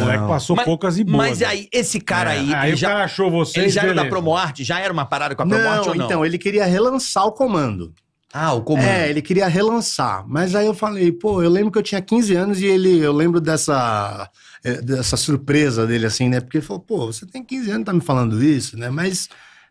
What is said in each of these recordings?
moleque passou mas, poucas e boas. Mas né? aí, esse cara é, aí. Aí já, achou você. Ele já beleza. era da Promoarte? Já era uma parada com a promo. não, ou não? Então, ele queria relançar o comando. Ah, o comando. É, ele queria relançar. Mas aí eu falei, pô, eu lembro que eu tinha 15 anos e ele. Eu lembro dessa. Eh, dessa surpresa dele, assim, né? Porque ele falou, pô, você tem 15 anos, tá me falando isso, né? Mas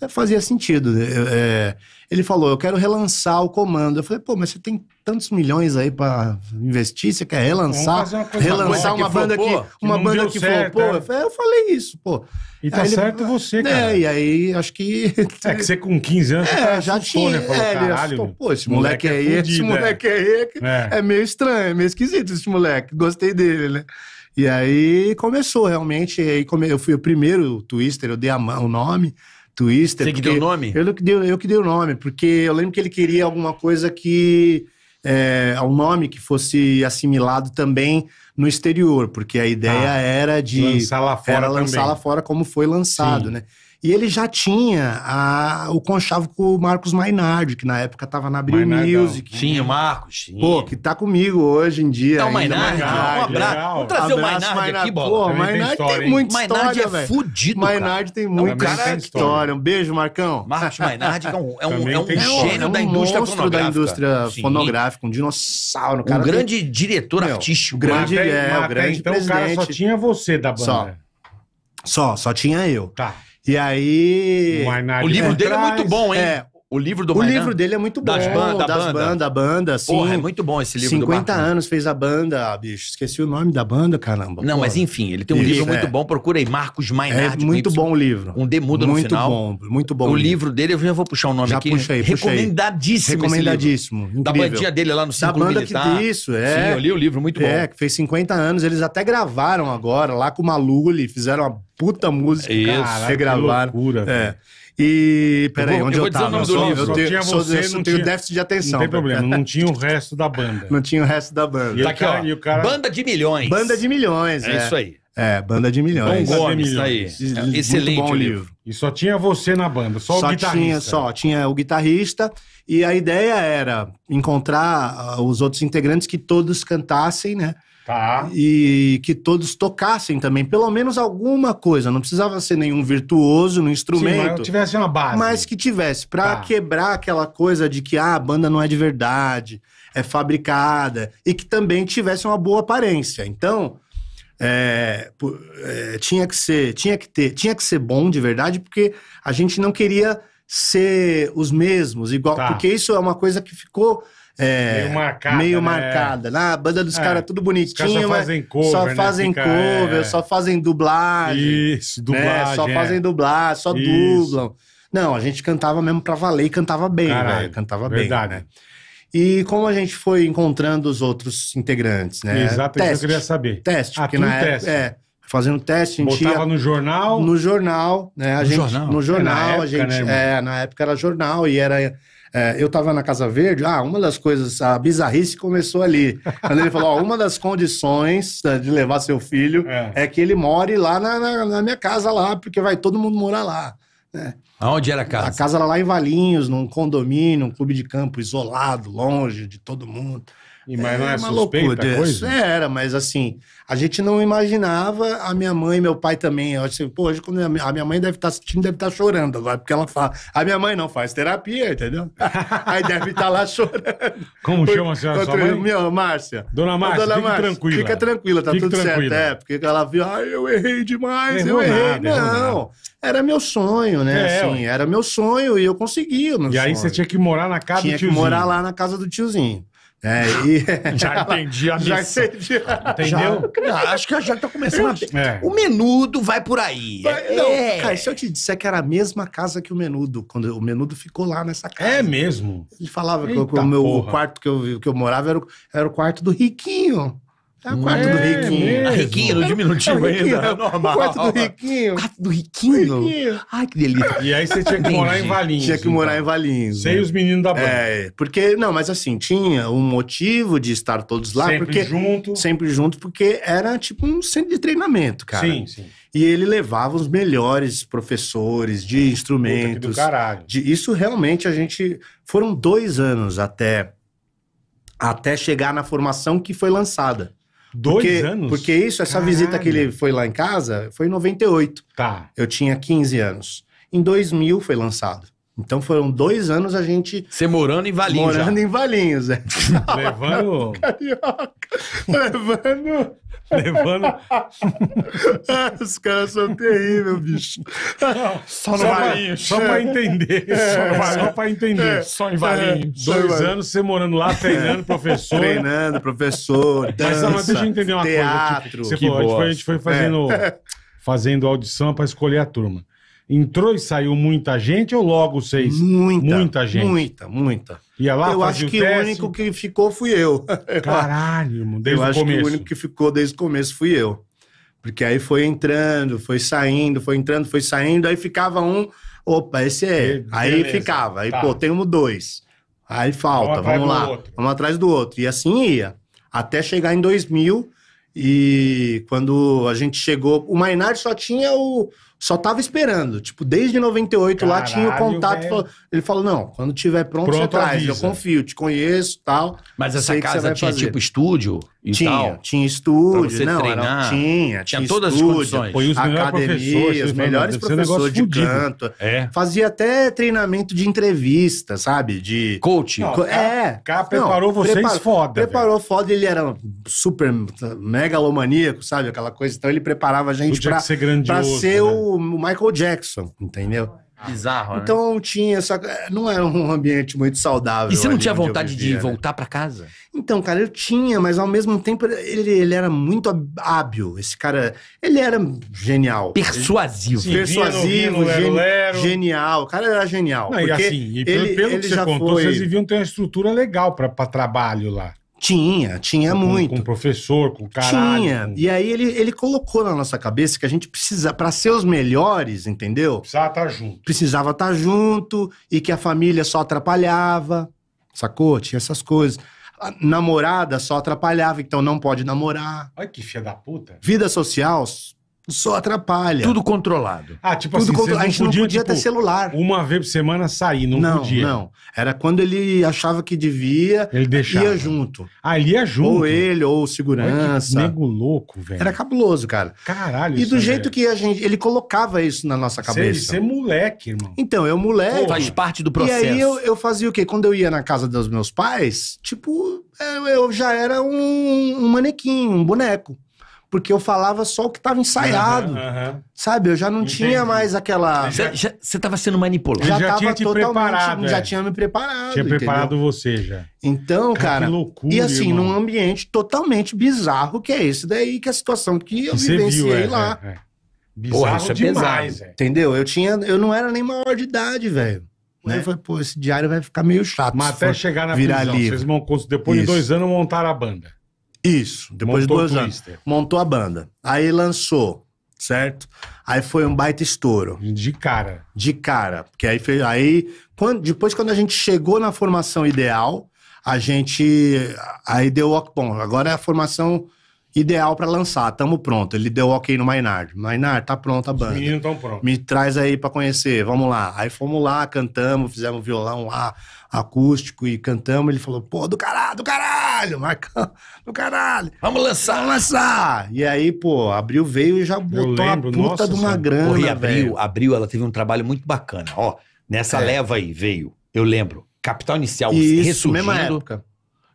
é, fazia sentido. Né? É, ele falou, eu quero relançar o comando. Eu falei, pô, mas você tem tantos milhões aí para investir, você quer relançar? Uma relançar uma, banda que, uma banda que, é. falou que é, eu falei isso, pô. E tá aí certo ele, você, cara. É, e aí acho que. É que você com 15 anos é, tá já né? tinha. Né? Falou, é, caralho, pô, esse moleque, moleque é, esse moleque é. é é meio estranho, é meio esquisito esse moleque. Gostei dele, né? E aí começou realmente. aí come eu fui o primeiro Twister, eu dei a, o nome. Twister. Você que deu o nome? Eu, que dei, eu que dei o nome, porque eu lembro que ele queria alguma coisa que. É, um nome que fosse assimilado também no exterior, porque a ideia ah, era de. Lançar lá fora. Era lançar também. lá fora como foi lançado, Sim. né? E ele já tinha a, o conchavo com o Marcos Mainardi, que na época estava na Abril Music. Tinha, Marcos. Tinha. Pô, que tá comigo hoje em dia. Então, ainda. Mainardi, Mainardi, um abraço. Legal. Vamos trazer abraço, o Mainardi, Mainardi aqui, bola. Pô, Também Mainardi tem, história, tem muita Mainardi história, Mainardi é fudido, Mainardi tem muita cara, tem história. história. Um beijo, Marcão. Marcos Mainardi é um, é um, é um gênio é um da indústria monstro da indústria Sim. fonográfica, um dinossauro. Um grande diretor Meu, artístico. Grande, é, é, o grande então o cara só tinha você da banda. Só, só, só tinha eu. Tá. E aí. O livro dele é muito bom, hein? É, o livro do O Mainan, livro dele é muito bom. Das bandas, das banda. banda, banda, sim. Porra, é muito bom esse livro 50 anos fez a banda, ah, bicho. Esqueci o nome da banda, caramba. Não, porra. mas enfim, ele tem um isso, livro é. muito bom. Procura aí, Marcos Mainardi. É muito bom o livro. Um demudo no final. Muito bom, muito bom. O livro dele, eu já vou puxar o um nome já aqui. Puxa aí, Recomendadíssimo. Puxa aí. Recomendadíssimo. Da bandinha dele lá no Círculo da banda Militar. Que, isso, é. Sim, eu li o livro, muito é, bom. É, que fez 50 anos. Eles até gravaram agora, lá com o Maluli, fizeram uma puta música. Isso. Cara, Que loucura, é. E. Peraí, eu vou, onde eu, eu tava? Eu, sou, eu, tenho, tinha você, eu não tenho tinha, déficit de atenção. Não tem tá problema, não tinha o resto da banda. não tinha o resto da banda. E tá aqui, cara, ó. E o cara... Banda de milhões. Banda de milhões, é. é. isso aí. É, Banda de Milhões. Bom Gomes, tá aí. excelente bom livro. livro. E só tinha você na banda, só, só o guitarrista. Tinha, só tinha o guitarrista. E a ideia era encontrar ah, os outros integrantes que todos cantassem, né? Tá. E que todos tocassem também, pelo menos alguma coisa. Não precisava ser nenhum virtuoso no instrumento. Sim, mas tivesse uma base. Mas que tivesse, para tá. quebrar aquela coisa de que ah, a banda não é de verdade, é fabricada, e que também tivesse uma boa aparência. Então, é, é, tinha que ser, tinha que ter, tinha que ser bom de verdade, porque a gente não queria ser os mesmos, igual. Tá. Porque isso é uma coisa que ficou. É, meio marcada. Meio né? marcada. Na banda dos é, caras, é tudo bonitinho. Cara só fazem cover. Só né? fazem né? cover, é... só fazem dublagem. Isso, né? dublagem. Né? Só é. fazem dublagem, só isso. dublam. Não, a gente cantava mesmo pra valer e cantava bem, velho. Né? Cantava verdade. bem. Né? E como a gente foi encontrando os outros integrantes, né? Exato, teste, isso eu queria saber. Teste, ah, porque na época, teste. É, fazendo teste. Botava ia, no jornal? No jornal, né? A no gente, jornal? No jornal, é, a gente... Época, né, é, na época era jornal e era... É, eu estava na Casa Verde, ah, uma das coisas, a bizarrice começou ali. Quando ele falou, ó, uma das condições né, de levar seu filho é, é que ele more lá na, na, na, minha casa lá, porque vai todo mundo morar lá. Né? Aonde era a casa? A casa era lá em Valinhos, num condomínio, um clube de campo isolado, longe de todo mundo. E mas é, não é, é uma loucura. Coisa? É, era, mas assim, a gente não imaginava, a minha mãe e meu pai também. Eu assim, pô, hoje quando a minha mãe deve estar tá assistindo, deve estar tá chorando agora, porque ela fala. A minha mãe não faz terapia, entendeu? Aí deve estar tá lá chorando. Como chama a senhora? Sua mãe? Meu, Márcia. Dona Márcia, dona fica Márcia, tranquila. Fica tranquila, tá fica tudo tranquila. certo. É, porque ela viu, ai, ah, eu errei demais, errou eu errei. Nada, não. era meu sonho, né? É, assim, era meu sonho e eu consegui. e sonho. aí você tinha que morar na casa tinha do tiozinho. Tinha que morar lá na casa do tiozinho. É, e... Já entendi a missa. Já entendi. Entendeu? Já, acho que já tá começando a... É. O menudo vai por aí. Vai, é. não, é. cara, se eu te disser que era a mesma casa que o menudo, quando o menudo ficou lá nessa é casa. É mesmo? Ele falava Eita que o meu porra. quarto que eu, que eu morava era, era o quarto do Riquinho. É o quarto é, do Riquinho. Ah, riquinho, não diminuiu é ainda. É normal. O quarto do Riquinho. O quarto do Riquinho? riquinho. Ai, que delícia. E aí você tinha que morar em Valinhos. Tinha que então. morar em Valinhos. Sem né? os meninos da banda. É, porque, não, mas assim, tinha um motivo de estar todos lá. Sempre porque, junto. Sempre junto, porque era tipo um centro de treinamento, cara. Sim, sim. E ele levava os melhores professores de instrumentos. Puta, do caralho. De, isso realmente a gente. Foram dois anos até. Até chegar na formação que foi lançada. Dois porque, anos? Porque isso, essa Caralho. visita que ele foi lá em casa, foi em 98. Tá. Eu tinha 15 anos. Em 2000 foi lançado. Então foram dois anos a gente. Você morando em Valinhos. Morando já. em Valinhos, é. Levando. Carioca. Levando. Levando. os caras são terríveis, bicho. Não, só, é. É. só no Valinhos. Só pra entender. É. Só, só pra entender. É. Só em Valinhos. É. Dois anos você morando lá, é. treinando, professor. Treinando, professor. Dança, mas, mas deixa eu entender uma teatro, coisa. Tipo, que a gente foi fazendo fazendo audição para escolher a turma. Entrou e saiu muita gente ou logo vocês? Muita. Muita gente. Muita, muita. Ia lá, eu acho que o, o, único que ficou fui eu. Caralho, desde eu o começo. Eu acho que o único que ficou desde o começo fui eu. Porque aí foi entrando, foi saindo, foi entrando, foi saindo, aí ficava um, opa, esse é. Beleza. Aí ficava, aí tá. pô, temos dois. Aí falta, vamos, vamos lá, vamos atrás do outro. E assim ia, até chegar em 2000 e quando a gente chegou, o Mainardi só tinha o, só tava esperando. Tipo, desde 98 Caralho, lá tinha o contato. Falou, ele falou: não, quando tiver pronto, pronto você traz. Eu confio, te conheço tal. Mas essa casa tinha fazer. tipo estúdio? E tinha, tal? tinha estúdio, não, Era, tinha, tinha, tinha todas as condições. Foi os academia, os melhores professores de fudido. canto. É. Fazia até treinamento de entrevista, sabe? De coaching. Não, é. preparou vocês preparou, foda. Preparou foda, ele era super megalomaníaco, sabe? Aquela coisa. Então ele preparava a gente ser, pra ser né? o o Michael Jackson, entendeu? Bizarro, né? Então tinha essa. Não era um ambiente muito saudável. E você não tinha vontade de né? voltar pra casa? Então, cara, eu tinha, mas ao mesmo tempo ele, ele era muito hábil. Esse cara, ele era genial. Persuasivo. Persuasivo, lero, lero. genial. O cara era genial. Não, e porque assim, e pelo, ele- pelo ele que você já contou, foi- vocês deviam ter uma estrutura legal para pra trabalho lá. Tinha, tinha com, muito. Com professor, com cara. Tinha. Com... E aí ele, ele colocou na nossa cabeça que a gente precisa, para ser os melhores, entendeu? Precisava estar tá junto. Precisava estar tá junto e que a família só atrapalhava, sacou? Tinha essas coisas. A namorada só atrapalhava, então não pode namorar. Olha que filha da puta. Vida social, só atrapalha. Tudo controlado. Ah, tipo Tudo assim, contro... a gente não podia, tipo, ter celular. Uma vez por semana sair, não, não podia. Não, Era quando ele achava que devia, ele deixava. ia junto. Ah, ele ia junto. Ou ele, ou segurança. Olha nego louco, velho. Era cabuloso, cara. Caralho. E do é jeito velho. que a gente. Ele colocava isso na nossa cabeça. Você é moleque, irmão. Então, eu moleque. Pô, faz parte do processo. E aí eu, eu fazia o quê? Quando eu ia na casa dos meus pais, tipo, eu, eu já era um, um manequim, um boneco porque eu falava só o que estava ensaiado. Uhum, uhum. Sabe? Eu já não Entendi. tinha mais aquela. Você estava sendo manipulado. Já, já tinha te preparado. É. Já tinha me preparado. Tinha entendeu? preparado você já. Então, cara. cara que loucura. E assim, irmão. num ambiente totalmente bizarro que é esse daí, que é a situação que eu vivenciei viu, é, lá. É, é. Bizarro Porra, isso é demais, é. Entendeu? Eu, tinha, eu não era nem maior de idade, velho. Né? Eu falei, pô, esse diário vai ficar meio chato. Mas até chegar na prisão, vocês vão, depois Isso. de dois anos montaram a banda. Isso, depois Montou de dois anos. Montou a banda. Aí lançou, certo? Aí foi um baita estouro. De cara. De cara. Porque aí, fez, aí quando, depois quando a gente chegou na formação ideal, a gente. Aí deu o bom, agora é a formação ideal para lançar, tamo pronto. Ele deu ok no Maynard. Maynard, tá pronta a banda. Os meninos tão prontos. Me traz aí para conhecer, vamos lá. Aí fomos lá, cantamos, fizemos violão lá, acústico e cantamos. Ele falou, pô, do caralho, do caralho! caralho, Marcão, do caralho. Vamos lançar. Vamos lançar. E aí, pô, abriu, veio e já botou a puta Nossa, de uma senhora. grana, abriu. Abril, ela teve um trabalho muito bacana. Ó, nessa é. leva aí veio, eu lembro, Capital Inicial Isso, ressurgindo. mesma época.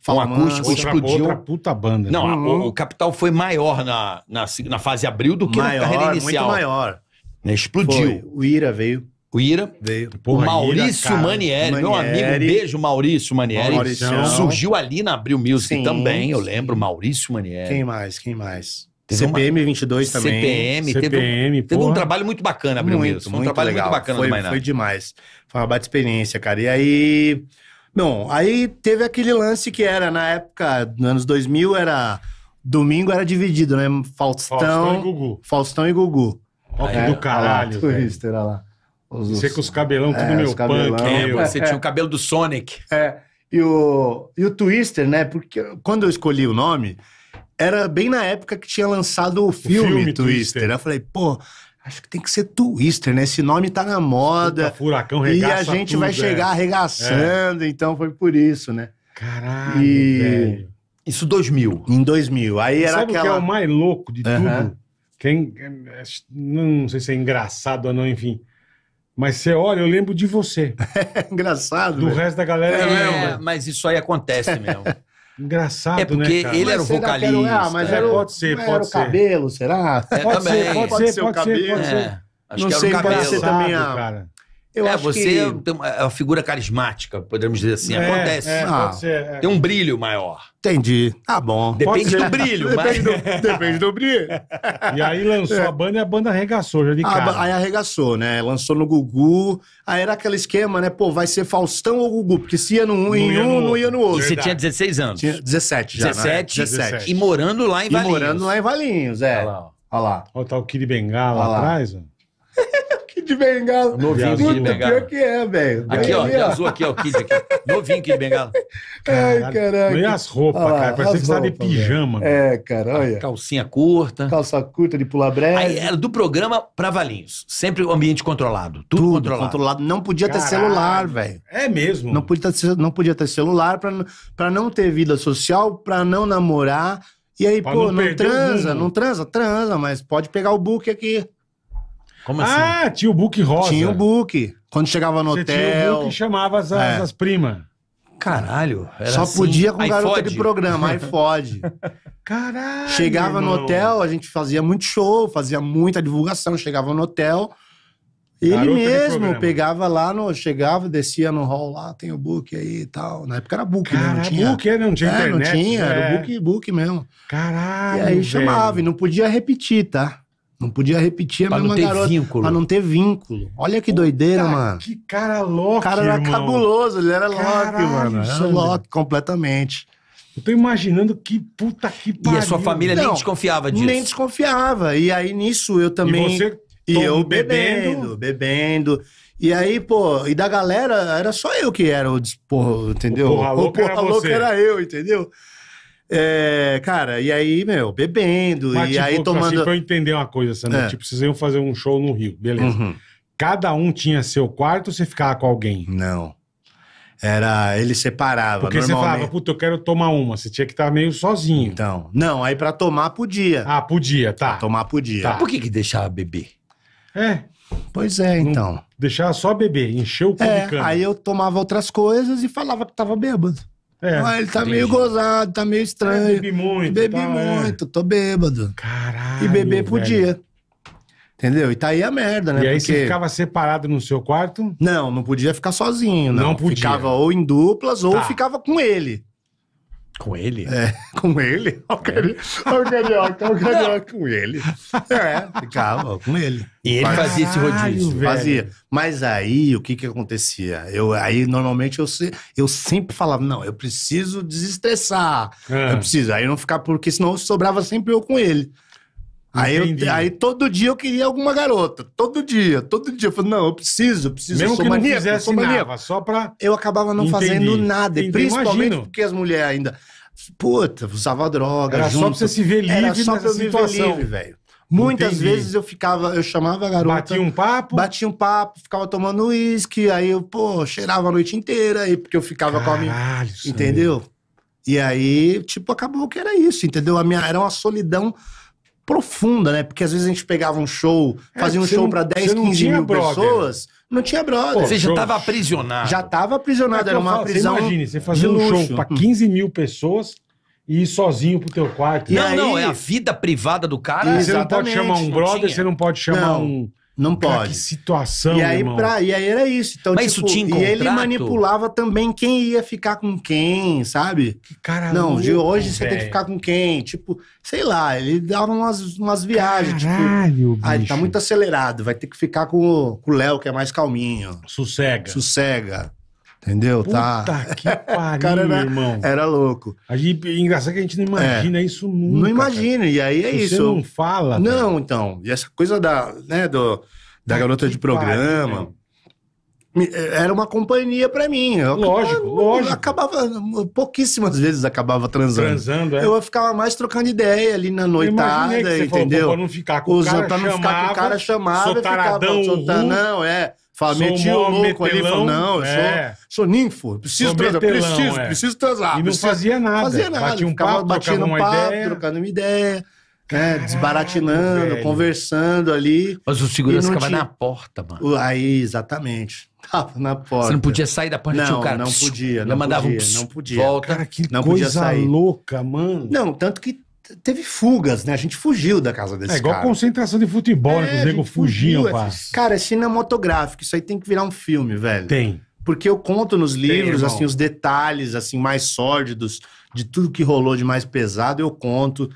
um acústico outra, explodiu. Outra puta banda. Não, né? o, uhum. o, Capital foi maior na, na, na fase Abril do que maior, na carreira inicial. Muito maior. Né, explodiu. Foi. O Ira veio. O Ira. Veio. Porra, o Maurício Ira, Manieri, Manieri, meu amigo, beijo, Maurício Manieri. Mauricião. Surgiu ali na Abril Music sim, também, eu lembro, Maurício Manieri. Quem mais? Quem mais? Teve CPM uma... 22 também. CPM, CPM teve, um, trabalho muito bacana, Abril muito, Music. Foi um muito trabalho legal. muito bacana foi, do Foi demais. Foi uma baita experiência, cara. E aí. Bom, aí teve aquele lance que era, na época, nos anos 2000, era. Domingo era dividido, né? Faustão. Faustão e Gugu. Faustão e Gugu. Ó, é, do caralho. Olha lá, lá. Os, você com os cabelão tudo é, meu cabelão. punk. É, você é. tinha o cabelo do Sonic. É. E o, e o Twister, né? Porque quando eu escolhi o nome, era bem na época que tinha lançado o filme, o filme Twister. Twister. Eu falei, pô, acho que tem que ser Twister, né? Esse nome tá na moda. Puta, furacão E a gente tudo, vai é. chegar arregaçando, é. então foi por isso, né? Caralho, e... velho. Isso 2000. Em 2000. Aí era Sabe aquela... o que é o mais louco de tudo? Quem... Não sei se é engraçado ou não, enfim. Mas você olha, eu lembro de você. É engraçado. Do né? resto da galera é, É, né? mas isso aí acontece mesmo. Engraçado, é né, porque né, cara? ele era ah, é, o vocalista. Era, mas era pode ser, pode era ser. o cabelo, será? É, pode, também. ser, pode, pode ser, pode ser, pode ser. Pode é, ser. Acho não que era sei, o cabelo. Pode ser também a... cara. Eu é, você que... é uma figura carismática, podemos dizer assim. É, Acontece. É, ah, ser, é. tem um brilho maior. Entendi. Tá bom. Depende do brilho, mas... depende, do, depende do brilho. E aí lançou é. a banda e a banda arregaçou já de ah, cara. Aí arregaçou, né? Lançou no Gugu. Aí era aquele esquema, né? Pô, vai ser Faustão ou Gugu? Porque se ia num, em um, não ia no outro. E você tinha 16 anos? Tinha 17 já, 17, né? 17. E morando lá em Valinhos. E morando lá em Valinhos, é. Olha lá, ó. Olha lá. Olha tá o Kiri Bengala lá atrás, ó de bengala. Novinho de bengala. pior que é, velho. Aqui, ó, de azul aqui, ó, o aqui. Novinho de bengala. Ai, caralho. Olha é as roupas, ah, cara. Parece que você tá de pijama. É, cara, ah, olha. Calcinha curta. Calça curta de pular brecha. Aí era do programa pra Valinhos. Sempre o ambiente controlado. Tudo, Tudo controlado. controlado. Não podia caralho. ter celular, velho. É mesmo. Não podia ter, não podia ter celular pra, pra não ter vida social, pra não namorar. E aí, pra pô, não, não transa, não transa, transa, mas pode pegar o book aqui. Como assim? Ah, tinha o book rosa. Tinha o book. Quando chegava no Você hotel. Tinha o book e chamava as, É. as primas. Caralho. Era Só assim. podia com garota de programa, aí fode. Caralho. Chegava no hotel, a gente fazia muito show, fazia muita divulgação. Chegava no hotel, ele Garota mesmo pegava lá, no, chegava, descia no hall lá, tem o book aí e tal. Na época era book, né? não tinha. book é, não tinha é, internet. não tinha, era o né? book, book mesmo. Caralho. e aí chamava, e não podia repetir, tá? Não podia repetir a pra mesma não ter garota. Vínculo. Pra não ter vínculo. Olha que Puta doideira, mano. Que cara louco, O cara era irmão. cabuloso, ele era louco, mano. Era é louco, completamente. Eu tô imaginando que puta que pariu. E a sua família não, nem desconfiava disso? Nem desconfiava. E aí nisso eu também. E você? E eu bebendo, bebendo, bebendo. E aí, pô, e da galera, era só eu que era o. Porra, entendeu? O porra louco, o porra era, louca era eu, entendeu? É, cara, e aí, meu, bebendo, Mas, e tipo, aí tomando. Assim, pra eu entender uma coisa, Sandra, é. tipo, vocês iam fazer um show no Rio, beleza. Uhum. Cada um tinha seu quarto ou você ficava com alguém? Não. Era, ele separava. Porque normalmente... você falava, puta, eu quero tomar uma. Você tinha que estar meio sozinho. Então, não, aí pra tomar podia. Ah, podia, tá. Pra tomar podia. Tá. Por que que deixava beber? É. Pois é, não então. Deixava só beber, encher o cu é, Aí eu tomava outras coisas e falava que tava bêbado. É, ele tá meio gozado, tá meio estranho. Eu bebi muito. Bebi tá, é. muito, é. tô bêbado. Caralho. E beber podia. Entendeu? E tá aí a merda, né? E aí Porque... você ficava separado no seu quarto? Não, não podia ficar sozinho, não. Não podia. Ficava ou em duplas ou tá. ficava com ele. Com ele? É, com ele. É. Olha o carioca, olha o carioca, o com ele. É. é, ficava com ele. E ele Mas, fazia esse rodízio. Fazia. Mas aí, o que que acontecia? Eu, aí, normalmente, eu, se, eu sempre falava, não, eu preciso desestressar. É. Eu preciso. Aí, não ficar, porque senão sobrava sempre eu com ele. Aí, eu, aí todo dia eu queria alguma garota. Todo dia, todo dia. Eu falei, não, eu preciso, eu preciso. Mesmo eu que maníaco, não fizesse nada, só pra... Eu acabava não Entendi. fazendo nada. Entendi. Principalmente Imagino. porque as mulheres ainda... Puta, usava droga Era junto. só pra você se ver livre Era só pra eu situação. me ver velho. Muitas Entendi. vezes eu ficava, eu chamava a garota. Batia um papo? Batia um papo, ficava tomando uísque, aí eu, pô, cheirava a noite inteira, aí porque eu ficava Caralho, com a minha. Entendeu? E aí, tipo, acabou que era isso, entendeu? A minha era uma solidão profunda, né? Porque às vezes a gente pegava um show, é, fazia é, um show para pra 10, 15 mil brother. pessoas, não tinha brother. Pô, você já tava aprisionado. Já tava aprisionado, é era uma falo, prisão. Você você fazia um show pra 15 hum. mil pessoas e ir sozinho pro teu quarto. Não, aí... não, é a vida privada do cara. você não pode chamar um brother, você não pode chamar não. um não pode. que situação, e aí, irmão. Pra, e aí era isso. Então, Mas tipo, isso tinha contrato? E ele manipulava também quem ia ficar com quem, sabe? Que cara Não, de hoje véio. você tem que ficar com quem? Tipo, sei lá, ele dava umas, umas viagens. Tipo, Caralho, tipo, ah, ele tá muito acelerado, vai ter que ficar com, com o Léo, que é mais calminho. Sossega. Sossega. Entendeu? Tá. Puta tá. que pariu, cara era, irmão. Era louco. A gente, engraçado que a gente não é. imagina é. isso nunca. Não imagina, e aí é Se isso. Você não fala. Não, cara. então. E essa coisa da, né, do, da, garota de programa. Pariu, é, era uma companhia para mim. Eu lógico, acabava, lógico. Acabava, pouquíssimas vezes acabava transando. Transando, é. Eu ficava mais trocando ideia ali na noitada, entendeu? Falou, pra não ficar com o cara, pra não chamava, ficar com o cara chamado. ficava, uh. não, é. Fala, meti o louco metelão, ali, falou, não, eu é. sou, sou ninfo, preciso sou transar, metelão, preciso, é. preciso transar. E não fazia nada. Fazia nada, batia um papo, um papo, ideia. trocando uma ideia. né, desbaratinando, velho. conversando ali. Mas o segurança ficava tinha... na porta, mano. Aí, exatamente. Tava na porta. Você não podia sair da porta, não, cara. Não podia, não, não podia, não podia. Volta. Cara, que não coisa louca, mano. Não, tanto que teve fugas, né? A gente fugiu da casa desse cara. É igual cara. concentração de futebol, né? os é, negros fugiam, fugiu, é, é Cara, é cinematográfico. Isso aí tem que virar um filme, velho. Tem. Porque eu conto nos livros, tem, assim, os detalhes, assim, mais sórdidos de tudo que rolou de mais pesado, eu conto.